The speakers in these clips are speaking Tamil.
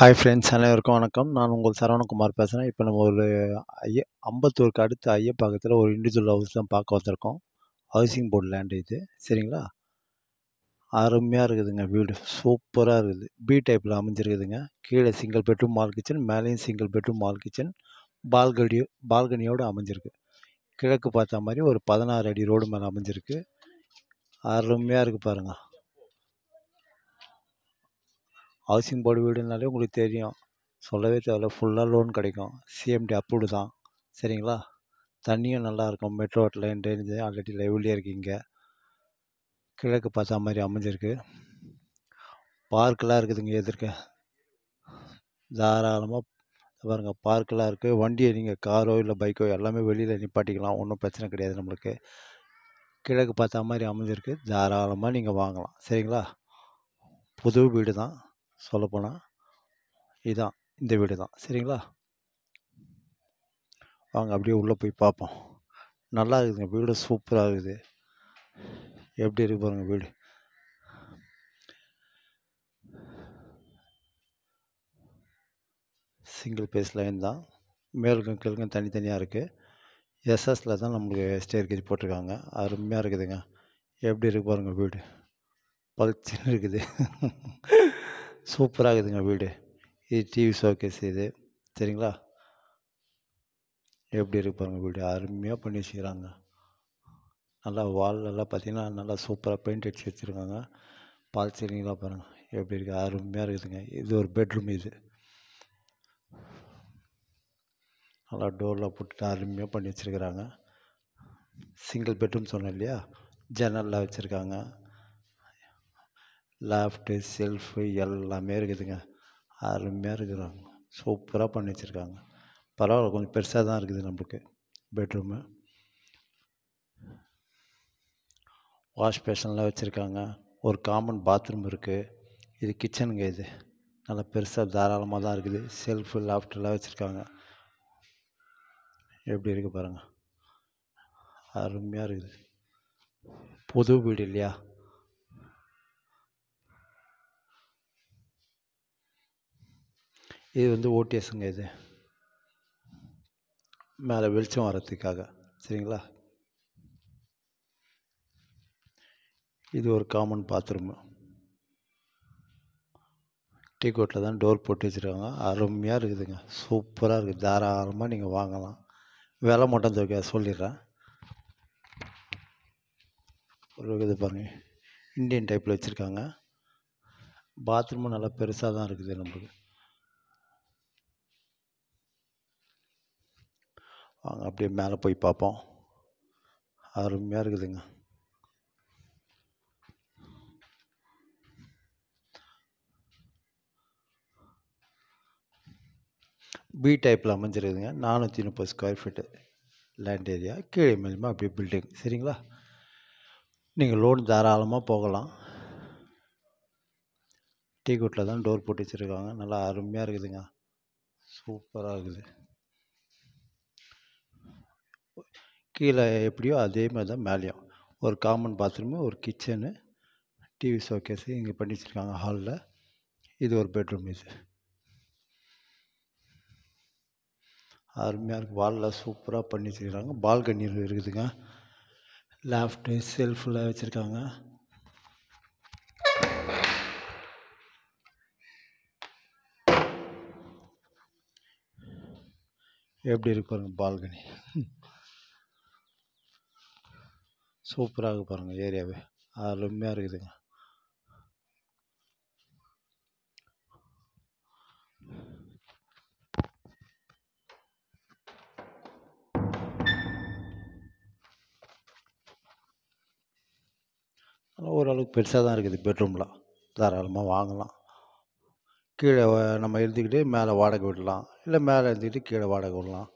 ஹாய் ஃப்ரெண்ட்ஸ் அனைவருக்கும் வணக்கம் நான் உங்கள் சரவணகுமார் பேசுகிறேன் இப்போ நம்ம ஒரு ஐய அம்பத்தூருக்கு அடுத்த ஐயப்பாக்கத்தில் ஒரு இண்டிவிஜுவல் ஹவுஸ் தான் பார்க்க வந்திருக்கோம் ஹவுசிங் போர்டு லேண்டு இது சரிங்களா அருமையாக இருக்குதுங்க வீடு சூப்பராக இருக்குது பி டைப்பில் அமைஞ்சிருக்குதுங்க கீழே சிங்கிள் பெட்ரூம் மால் கிச்சன் மேலேயும் சிங்கிள் பெட்ரூம் மால் கிச்சன் பால்கனி பால்கனியோடு அமைஞ்சிருக்கு கிழக்கு பார்த்த மாதிரி ஒரு பதினாறு அடி ரோடு மேலே அமைஞ்சிருக்கு அருமையாக இருக்குது பாருங்கள் ஹவுசிங் போர்டு வீடுனாலே உங்களுக்கு தெரியும் சொல்லவே தேவையில்ல ஃபுல்லாக லோன் கிடைக்கும் சிஎம்டி அப்ரூவ்டு தான் சரிங்களா தண்ணியும் நல்லாயிருக்கும் மெட்ரோ லைன் ட்ரெயினேஜ் ஆல்ரெடி லைவ்லியாக இருக்கு இங்கே கிழக்கு பார்த்தா மாதிரி அமைஞ்சிருக்கு பார்க்கெலாம் இருக்குதுங்க எதிர்க்க தாராளமாக பாருங்கள் பார்க்கெலாம் இருக்குது வண்டியை நீங்கள் காரோ இல்லை பைக்கோ எல்லாமே வெளியில் நிப்பாட்டிக்கலாம் ஒன்றும் பிரச்சனை கிடையாது நம்மளுக்கு கிழக்கு பார்த்தா மாதிரி அமைஞ்சிருக்கு தாராளமாக நீங்கள் வாங்கலாம் சரிங்களா புது வீடு தான் சொல்லப்போனால் இதுதான் இந்த வீடு தான் சரிங்களா வாங்க அப்படியே உள்ளே போய் பார்ப்போம் நல்லா இருக்குதுங்க வீடு சூப்பராக இருக்குது எப்படி இருக்கு பாருங்க வீடு சிங்கிள் பேஸ் லைன் தான் மேலுக்கும் கீழுக்கும் தனித்தனியாக இருக்குது எஸ்எஸில் தான் நம்மளுக்கு கேஜ் போட்டிருக்காங்க அருமையாக இருக்குதுங்க எப்படி இருக்கு பாருங்கள் வீடு பல்ச்சின்னு இருக்குது சூப்பராக இருக்குதுங்க வீடு இது டிவி ஷோகேஸ் இது சரிங்களா எப்படி இருக்கு பாருங்கள் வீடு அருமையாக பண்ணி வச்சுக்கிறாங்க நல்லா வால்லெல்லாம் பார்த்திங்கன்னா நல்லா சூப்பராக பெயிண்ட் அடிச்சு வச்சுருக்காங்க பால் சீலிங்லாம் பாருங்கள் எப்படி இருக்குது அருமையாக இருக்குதுங்க இது ஒரு பெட்ரூம் இது நல்லா டோரில் போட்டு அருமையாக பண்ணி வச்சுருக்குறாங்க சிங்கிள் பெட்ரூம் சொன்னேன் இல்லையா ஜன்னலில் வச்சுருக்காங்க லாஃப்ட்டு செல்ஃபு எல்லாமே இருக்குதுங்க அருமையாக இருக்கிறாங்க சூப்பராக பண்ணி வச்சுருக்காங்க பரவாயில்ல கொஞ்சம் பெருசாக தான் இருக்குது நம்மளுக்கு பெட்ரூமு வாஷ் பேஷன்லாம் வச்சுருக்காங்க ஒரு காமன் பாத்ரூம் இருக்குது இது கிச்சனுங்க இது நல்லா பெருசாக தாராளமாக தான் இருக்குது செல்ஃபு லாஃப்டெல்லாம் வச்சுருக்காங்க எப்படி இருக்குது பாருங்கள் அருமையாக இருக்குது புது வீடு இல்லையா இது வந்து ஓடிஎஸ்ங்க இது மேலே வெளிச்சம் வர்றதுக்காக சரிங்களா இது ஒரு காமன் பாத்ரூமு டீ கோட்டில் தான் டோர் போட்டு வச்சுருக்காங்க அருமையாக இருக்குதுங்க சூப்பராக இருக்குது தாராளமாக நீங்கள் வாங்கலாம் விலை மட்டும் தோக்க சொல்லிடுறேன் ஒரு இது பாருங்கள் இந்தியன் டைப்பில் வச்சுருக்காங்க பாத்ரூமும் நல்லா பெருசாக தான் இருக்குது நம்மளுக்கு வாங்க அப்படியே மேலே போய் பார்ப்போம் அருமையாக இருக்குதுங்க பி டைப்பில் அமைஞ்சிருக்குதுங்க நானூற்றி முப்பது ஸ்கொயர் ஃபீட்டு லேண்ட் ஏரியா கீழே மேலே அப்படியே பில்டிங் சரிங்களா நீங்கள் லோன் தாராளமாக போகலாம் டீ கூட்டில் தான் டோர் போட்டு வச்சுருக்காங்க நல்லா அருமையாக இருக்குதுங்க சூப்பராக இருக்குது கீழே எப்படியோ அதே மாதிரி தான் மேலேயும் ஒரு காமன் பாத்ரூமு ஒரு கிச்சனு டிவி ஷோகேஸு இங்கே பண்ணி வச்சுருக்காங்க ஹாலில் இது ஒரு பெட்ரூம் இது அருமையாக இருக்குது வாலில் சூப்பராக பண்ணி வச்சுருக்காங்க பால்கனி இருக்குதுங்க லேஃப்ட்டு செல்ஃபில் வச்சுருக்காங்க எப்படி இருக்கு பாருங்கள் பால்கனி சூப்பராக இருக்குது பாருங்கள் ஏரியாவே அருமையாக இருக்குதுங்க ஓரளவுக்கு பெருசாக தான் இருக்குது பெட்ரூம்லாம் தாராளமாக வாங்கலாம் கீழே நம்ம எழுதிக்கிட்டு மேலே வாடகை விடலாம் இல்லை மேலே இருந்துக்கிட்டு கீழே வாடகை விடலாம்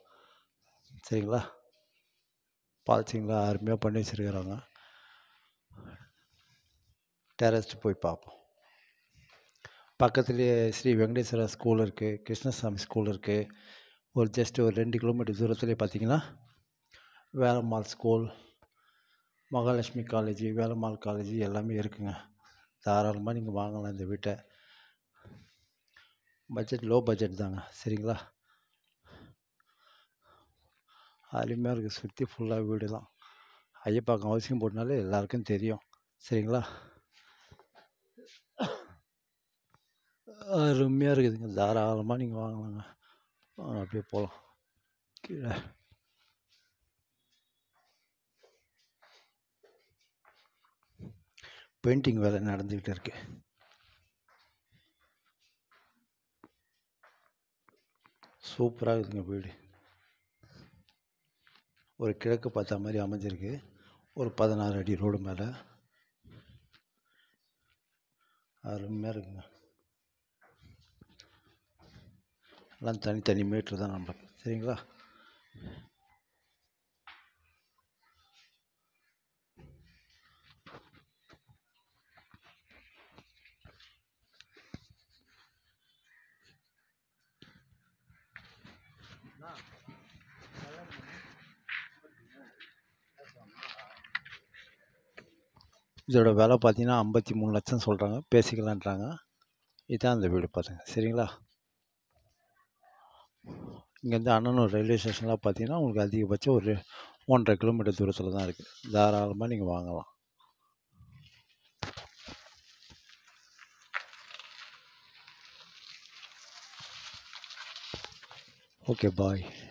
சரிங்களா பார்த்தீங்களா அருமையாக பண்ணி வச்சுருக்குறாங்க டெரஸ்ட்டு போய் பார்ப்போம் பக்கத்துலேயே ஸ்ரீ வெங்கடேஸ்வரா ஸ்கூல் இருக்குது கிருஷ்ணசாமி ஸ்கூல் இருக்குது ஒரு ஜஸ்ட் ஒரு ரெண்டு கிலோமீட்டர் தூரத்துலேயே பார்த்திங்கன்னா Velammal school Mahalakshmi college Velammal college எல்லாமே இருக்குங்க தாராளமாக நீங்கள் வாங்கலாம் இந்த வீட்டை பட்ஜெட் லோ பட்ஜெட் தாங்க சரிங்களா அருமையாக இருக்குது சுற்றி ஃபுல்லாக வீடு தான் ஐயப்பாக்கம் ஹவுசிங் போட்டனாலே எல்லாருக்கும் தெரியும் சரிங்களா அருமையாக இருக்குதுங்க தாராளமாக நீங்கள் வாங்கலாங்க அப்படியே போகலாம் கீழே பெயிண்டிங் வேலை நடந்துக்கிட்டு இருக்கு சூப்பராக இருக்குதுங்க வீடு ஒரு கிழக்கு பார்த்தா மாதிரி அமைஞ்சிருக்கு ஒரு பதினாறு அடி ரோடு மேலே அருமையாக இருக்குங்க எல்லாம் தனித்தனி மீட்ரு தான் நம்ம சரிங்களா இதோட விலை பார்த்தீங்கன்னா ஐம்பத்தி மூணு லட்சம் சொல்கிறாங்க பேசிக்கலான்றாங்க இதுதான் அந்த வீடு பாருங்கள் சரிங்களா இங்கேருந்து அண்ணனூர் ரயில்வே ஸ்டேஷன்லாம் பார்த்தீங்கன்னா உங்களுக்கு அதிகபட்சம் ஒரு ஒன்றரை கிலோமீட்டர் தூரத்தில் தான் இருக்குது தாராளமாக நீங்கள் வாங்கலாம் ஓகே பாய்